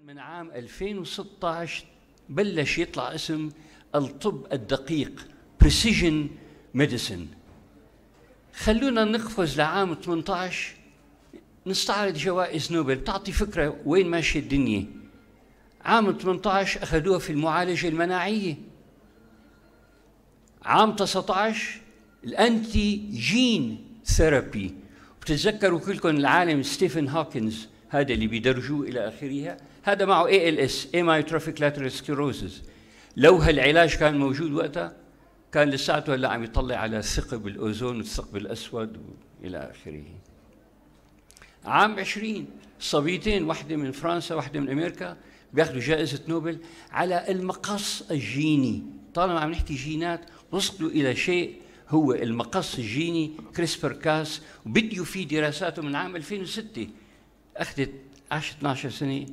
من عام 2016 بلش يطلع اسم الطب الدقيق Precision Medicine خلونا نقفز لعام 18 نستعرض جوائز نوبل بتعطي فكره وين ماشيه الدنيا عام 18 أخذوها في المعالجة المناعية عام 19 الأنتي جين ثيرابي بتتذكروا كلكم العالم ستيفن هوكنز هذا اللي بيدرجوه إلى آخرها هذا معه اي ال اس اميوتروفيك لاترال سكلروزز لو هالعلاج كان موجود وقتها كان لساته هلا عم يطلع على ثقب الاوزون والثقب الاسود والى اخره عام 20 صبيتين واحدة من فرنسا واحدة من أمريكا بياخذوا جائزه نوبل على المقص الجيني طالما عم نحكي جينات وصلوا الى شيء هو المقص الجيني كريسبر كاس وبديوا فيه دراساته من عام 2006 اخذت 10 12 سنه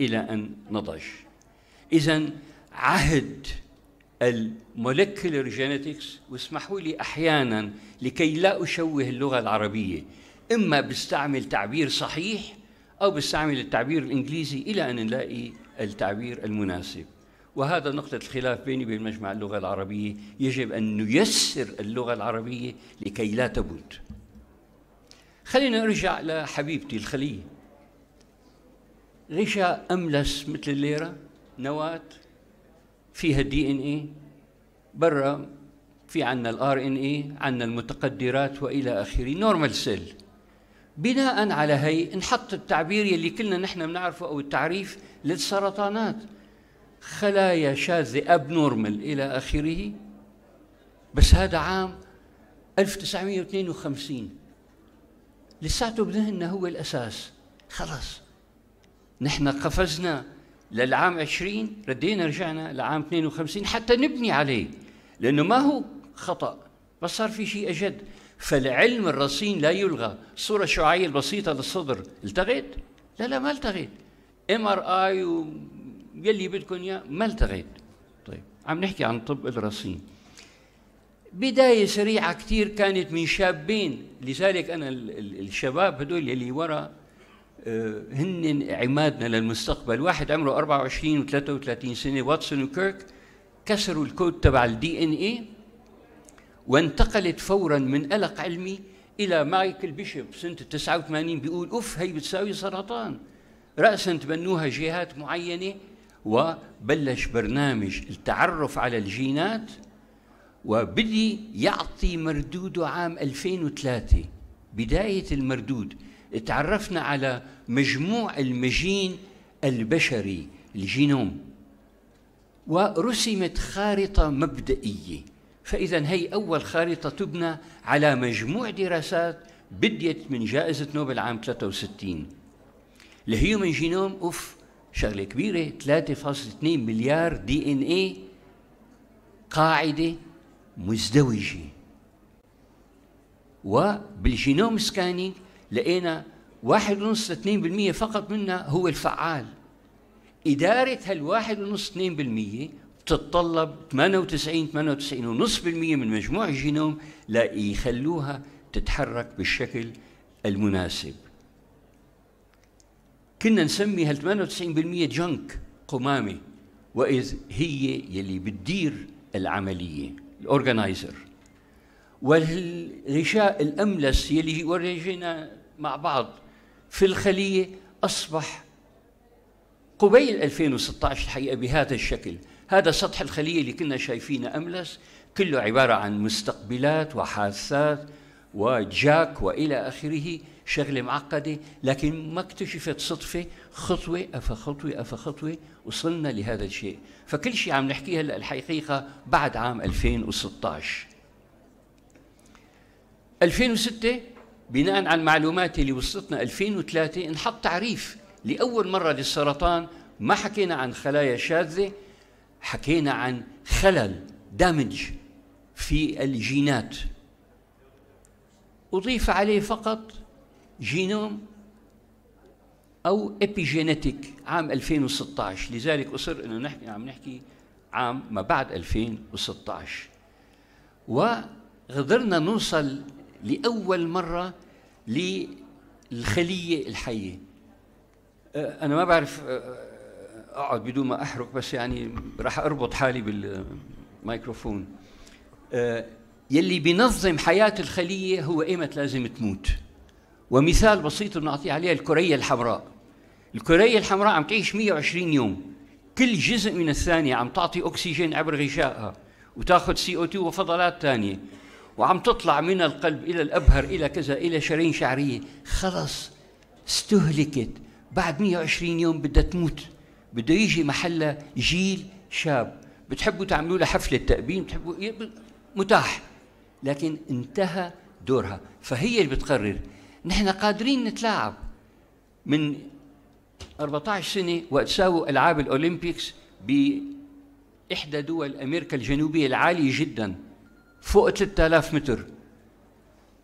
الى ان نضج اذا عهد الموليكولر جينيتكس واسمحوا لي احيانا لكي لا اشوه اللغه العربيه اما بستعمل تعبير صحيح أو بستعمل التعبير الإنجليزي إلى أن نلاقي التعبير المناسب وهذا نقطة الخلاف بيني وبين مجمع اللغة العربية يجب أن نيسر اللغة العربية لكي لا تبود خلينا نرجع لحبيبتي الخلية غشاء أملس مثل الليرة نواة فيها الدي ان اي برا في عندنا الار ان اي عندنا المتقدرات والى اخره نورمال سيل بناء على هي نحط التعبير يلي كلنا نحن بنعرفه او التعريف للسرطانات خلايا شاذة أبنورمال إلى آخره بس هذا عام 1952 لساته بذهننا هو الأساس خلص نحن قفزنا للعام 20 ردينا رجعنا لعام 52 حتى نبني عليه لأنه ما هو خطأ بس صار في شيء أجد فالعلم الرصين لا يلغى الصوره الشعاعيه البسيطه للصدر التغت لا لا ما التغت ام ار اي ويلي بدكم اياه ما التغت طيب عم نحكي عن طب الرصين بداية سريعة كثير كانت من شابين لذلك أنا الشباب هدول اللي ورا آه، هن عمادنا للمستقبل واحد عمره 24 و 33 سنة واتسون وكيرك كسروا الكود تبع الدي ان اي وانتقلت فورا من قلق علمي الى مايكل بيشوب سنه 89 بيقول اوف هي بتساوي سرطان راسا تبنوها جهات معينه وبلش برنامج التعرف على الجينات وبدي يعطي مردوده عام 2003 بدايه المردود تعرفنا على مجموع المجين البشري الجينوم ورسمت خارطه مبدئيه فإذا هي أول خارطة تبنى على مجموع دراسات بديت من جائزة نوبل عام 63 الهيومن جينوم اوف شغلة كبيرة 3.2 مليار دي ان اي قاعدة مزدوجة وبالجينوم سكانينج لقينا 1.5 2% فقط منها هو الفعال إدارة هال 1.5 2% تتطلب 98 98.5% من مجموع الجينوم لا يخلوها تتحرك بالشكل المناسب كنا نسمي هال 98% جنك قمامه واذ هي يلي بتدير العمليه الاورجنايزر والغشاء الاملس يلي ورجينا مع بعض في الخليه اصبح قبيل 2016 الحقيقه بهذا الشكل هذا سطح الخلية اللي كنا شايفينه أملس كله عبارة عن مستقبلات وحاسات وجاك وإلى آخره شغلة معقدة لكن ما اكتشفت صدفة خطوة خطوة أفا خطوة وصلنا لهذا الشيء فكل شيء عم نحكيه هلأ الحقيقة بعد عام 2016 2006 بناء على المعلومات اللي وصلتنا 2003 انحط تعريف لأول مرة للسرطان ما حكينا عن خلايا شاذة حكينا عن خلل دامج في الجينات أضيف عليه فقط جينوم أو إبيجينيتيك عام 2016 لذلك أصر أنه نحكي عم نحكي عام ما بعد 2016 وقدرنا نوصل لأول مرة للخلية الحية أه، أنا ما بعرف أه، اقعد بدون ما احرق بس يعني راح اربط حالي بالميكروفون آه، يلي بينظم حياه الخليه هو ايمت لازم تموت ومثال بسيط بنعطيه عليه الكريه الحمراء الكريه الحمراء عم تعيش 120 يوم كل جزء من الثانيه عم تعطي اكسجين عبر غشائها وتاخذ سي او 2 وفضلات ثانيه وعم تطلع من القلب الى الابهر الى كذا الى شرايين شعريه خلص استهلكت بعد 120 يوم بدها تموت بده يجي محلها جيل شاب بتحبوا تعملوا له حفله تأبين بتحبوا متاح لكن انتهى دورها فهي اللي بتقرر نحن قادرين نتلاعب من 14 سنه وقت ساووا العاب الاولمبيكس بإحدى دول امريكا الجنوبيه العاليه جدا فوق 3000 متر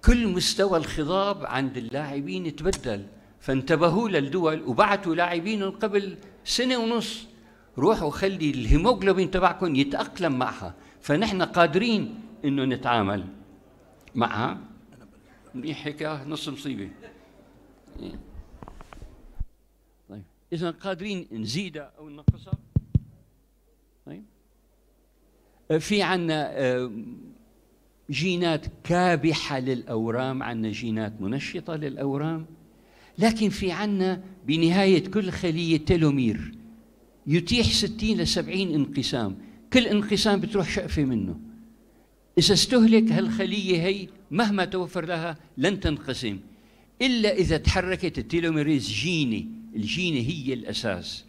كل مستوى الخضاب عند اللاعبين تبدل فانتبهوا للدول وبعثوا لاعبين قبل سنه ونص روحوا خلي الهيموجلوبين تبعكم يتاقلم معها فنحن قادرين انه نتعامل معها منيح هيك نص مصيبه طيب اذا قادرين نزيدها او ننقصها طيب في عندنا جينات كابحه للاورام عندنا جينات منشطه للاورام لكن في عنا بنهاية كل خلية تلومير يتيح 60 ل 70 انقسام كل انقسام بتروح شقفة منه إذا استهلك هالخلية هي مهما توفر لها لن تنقسم إلا إذا تحركت التيلوميريز جيني الجينة هي الأساس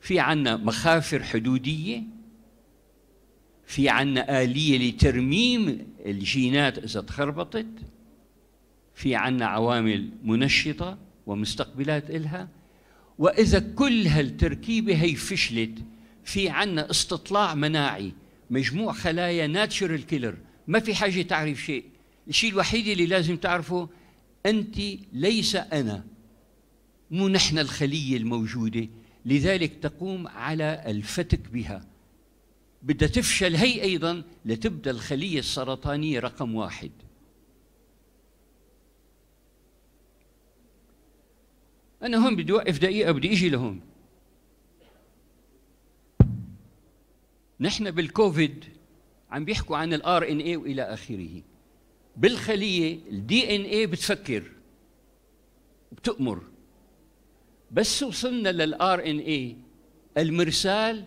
في عنا مخافر حدودية في عنا آلية لترميم الجينات إذا تخربطت في عنا عوامل منشطة ومستقبلات إلها وإذا كل هالتركيبة هي فشلت في عنا استطلاع مناعي مجموع خلايا ناتشرال كيلر ما في حاجة تعرف شيء الشيء الوحيد اللي لازم تعرفه أنت ليس أنا مو نحن الخلية الموجودة لذلك تقوم على الفتك بها بدها تفشل هي أيضا لتبدأ الخلية السرطانية رقم واحد انا هون بدي اوقف دقيقه بدي اجي لهون نحن بالكوفيد عم بيحكوا عن الار ان اي والى اخره بالخليه الدي ان اي بتفكر بتؤمر بس وصلنا للار ان اي المرسال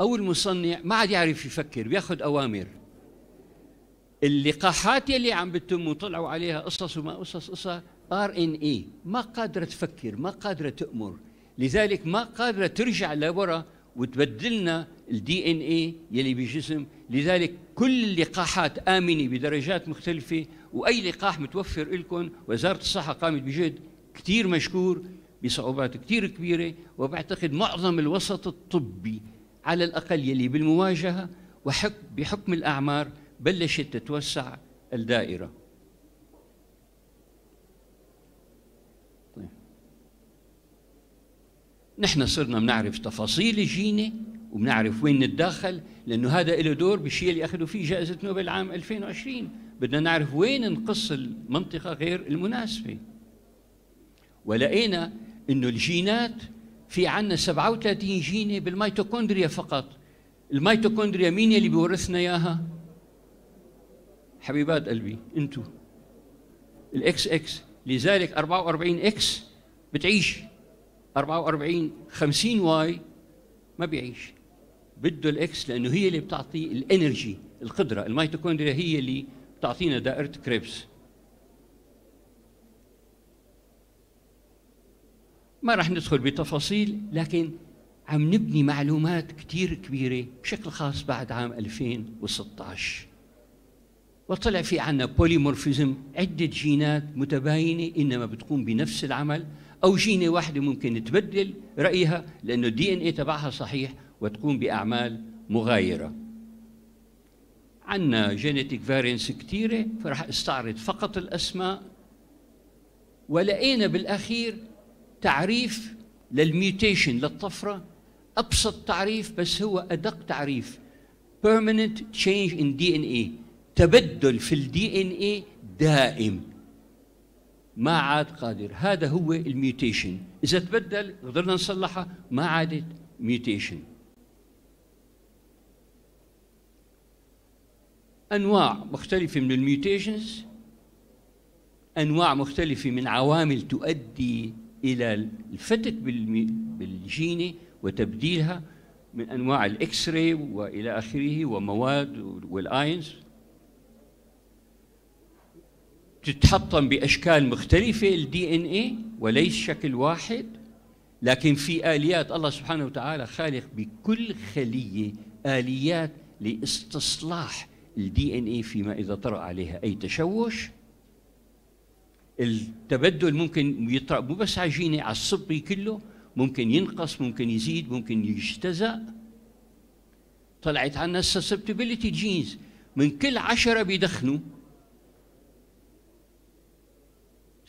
او المصنع ما عاد يعرف يفكر بياخذ اوامر اللقاحات يلي عم بتتم وطلعوا عليها قصص وما قصص قصص ار ان اي ما قادره تفكر ما قادره تامر لذلك ما قادره ترجع لورا وتبدلنا الدي ان اي يلي بجسم لذلك كل اللقاحات امنه بدرجات مختلفه واي لقاح متوفر لكم وزاره الصحه قامت بجهد كثير مشكور بصعوبات كثير كبيره وبعتقد معظم الوسط الطبي على الاقل يلي بالمواجهه وحكم بحكم الاعمار بلشت تتوسع الدائره نحن صرنا بنعرف تفاصيل الجينه وبنعرف وين نتدخل لانه هذا له دور بالشيء اللي اخذوا فيه جائزه نوبل عام 2020 بدنا نعرف وين نقص المنطقه غير المناسبه ولقينا انه الجينات في عندنا 37 جينه بالميتوكوندريا فقط الميتوكوندريا مين اللي بيورثنا اياها حبيبات قلبي انتو الاكس اكس لذلك 44 اكس بتعيش 44 50 واي ما بيعيش بده الاكس لانه هي اللي بتعطي الانرجي القدره الميتوكوندريا هي اللي بتعطينا دائره كريبس ما راح ندخل بتفاصيل لكن عم نبني معلومات كثير كبيره بشكل خاص بعد عام 2016 وطلع في عندنا بوليمورفيزم عده جينات متباينه انما بتقوم بنفس العمل او جيني واحده ممكن تبدل رايها لانه الدي ان اي تبعها صحيح وتقوم باعمال مغايره عندنا جينيتيك فارينس كثيره فراح استعرض فقط الاسماء ولقينا بالاخير تعريف للميوتيشن للطفره ابسط تعريف بس هو ادق تعريف permanent change in DNA تبدل في الدي ان اي دائم ما عاد قادر هذا هو الميوتيشن اذا تبدل قدرنا نصلحها ما عادت ميوتيشن انواع مختلفه من الميوتيشنز انواع مختلفه من عوامل تؤدي الى الفتك بالجينه وتبديلها من انواع الاكس راي والى اخره ومواد والاينز تتحطم باشكال مختلفه الدي ان اي وليس شكل واحد لكن في اليات الله سبحانه وتعالى خالق بكل خليه اليات لاستصلاح الدي ان اي فيما اذا طرا عليها اي تشوش التبدل ممكن يطرا مو بس جيني على الصبي كله ممكن ينقص ممكن يزيد ممكن يجتزأ طلعت عنا السسبتبلتي جينز من كل عشرة بيدخنوا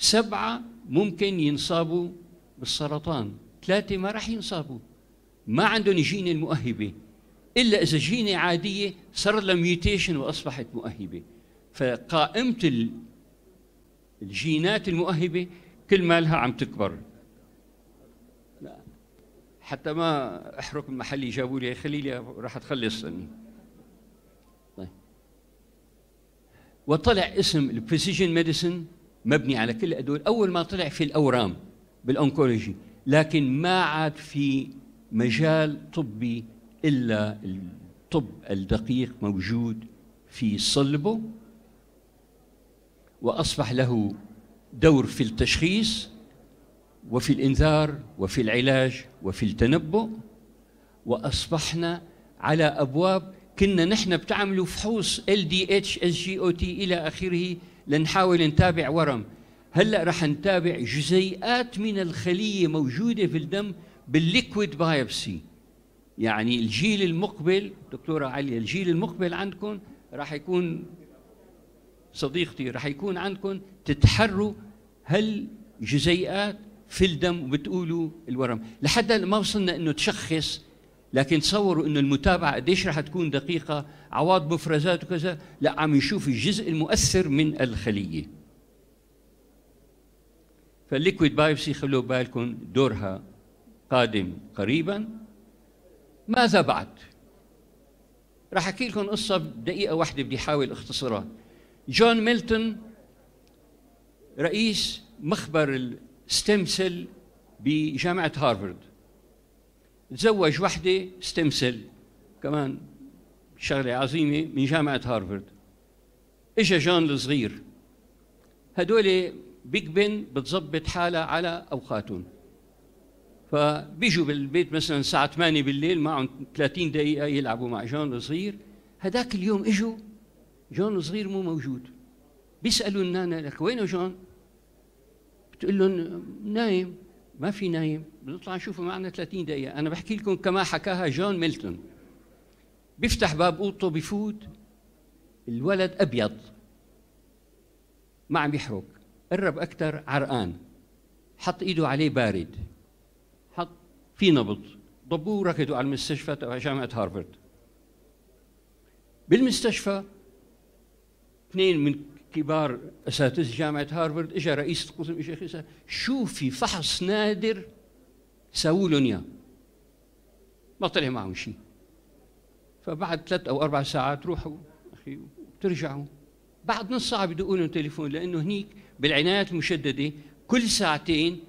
سبعة ممكن ينصابوا بالسرطان ثلاثة ما راح ينصابوا ما عندهم الجينة المؤهبة إلا إذا جينة عادية صار لها ميوتيشن وأصبحت مؤهبة فقائمة الجينات المؤهبة كل مالها عم تكبر لا. حتى ما احرق محلي جابوا لي خلي لي راح تخلص طيب وطلع اسم البريسيجن ميديسن مبني على كل هدول اول ما طلع في الاورام بالانكولوجي لكن ما عاد في مجال طبي الا الطب الدقيق موجود في صلبه واصبح له دور في التشخيص وفي الانذار وفي العلاج وفي التنبؤ واصبحنا على ابواب كنا نحن بتعملوا فحوص ال دي اتش اس جي او تي الى اخره لنحاول نتابع ورم هلا رح نتابع جزيئات من الخليه موجوده في الدم بالليكويد بايبسي يعني الجيل المقبل دكتوره عليا الجيل المقبل عندكم راح يكون صديقتي راح يكون عندكم تتحروا هالجزيئات في الدم وبتقولوا الورم لحد ما وصلنا انه تشخص لكن تصوروا انه المتابعه قديش رح تكون دقيقه عواض مفرزات وكذا لا عم يشوف الجزء المؤثر من الخليه فالليكويد بايبسي خلوا بالكم دورها قادم قريبا ماذا بعد رح احكي لكم قصه بدقيقه واحده بدي احاول اختصرها جون ميلتون رئيس مخبر الستيم سيل بجامعه هارفرد تزوج وحده ستمسل كمان شغله عظيمه من جامعه هارفرد اجا جون الصغير هدول بيج بن بتظبط حالها على اوقاتهم فبيجوا بالبيت مثلا الساعه 8 بالليل معهم 30 دقيقه يلعبوا مع جون الصغير هداك اليوم اجوا جون الصغير مو موجود بيسالوا النانا لك وينه جون؟ بتقول لهم نايم ما في نايم بنطلع نشوفه معنا 30 دقيقة أنا بحكي لكم كما حكاها جون ميلتون بيفتح باب أوضته بفوت الولد أبيض ما عم يحرق قرب أكثر عرقان حط إيده عليه بارد حط في نبض ضبوه وركدوا على المستشفى تبع جامعة هارفرد بالمستشفى اثنين من كبار اساتذه جامعه هارفرد اجى رئيس القسم اجى شو في فحص نادر سووا لهم اياه ما طلع معهم شيء فبعد ثلاث او اربع ساعات روحوا اخي بترجعوا بعد نص ساعه بدقوا لهم تليفون لانه هنيك بالعنايات المشدده كل ساعتين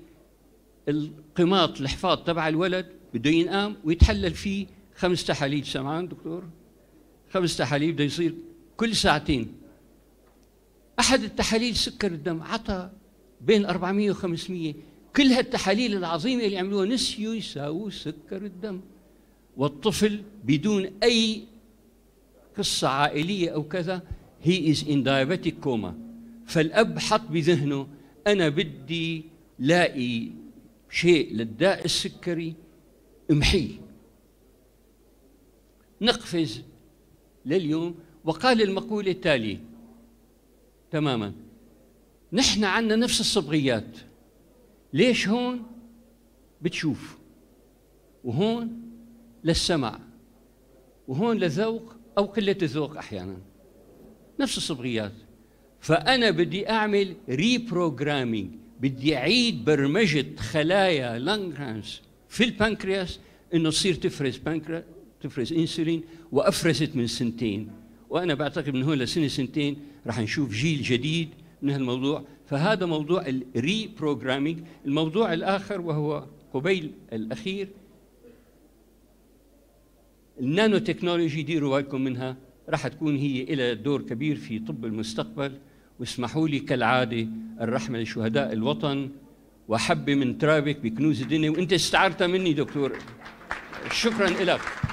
القماط الحفاظ تبع الولد بده ينقام ويتحلل فيه خمس تحاليل سمعان دكتور خمس تحاليل بده يصير كل ساعتين احد التحاليل سكر الدم عطى بين 400 و 500 كل هالتحاليل العظيمه اللي عملوها نسيوا يساووا سكر الدم والطفل بدون اي قصه عائليه او كذا هي از ان diabetic كوما فالاب حط بذهنه انا بدي لاقي شيء للداء السكري امحيه نقفز لليوم وقال المقولة التالية تماما نحن عندنا نفس الصبغيات ليش هون بتشوف وهون للسمع وهون للذوق أو قلة الذوق أحيانا نفس الصبغيات فأنا بدي أعمل ريبروجرامينج بدي أعيد برمجة خلايا لانجرانس في البنكرياس إنه تصير تفرز بنكرا تفرز انسولين وافرزت من سنتين وانا بعتقد من هون لسنه سنتين راح نشوف جيل جديد من هالموضوع فهذا موضوع الري بروجرامينج الموضوع الآخر وهو قبيل الأخير النانو تكنولوجي ديروا بالكم منها راح تكون هي إلى دور كبير في طب المستقبل واسمحوا لي كالعادة الرحمة لشهداء الوطن وحبة من ترابك بكنوز الدنيا وانت استعرتها مني دكتور شكرا لك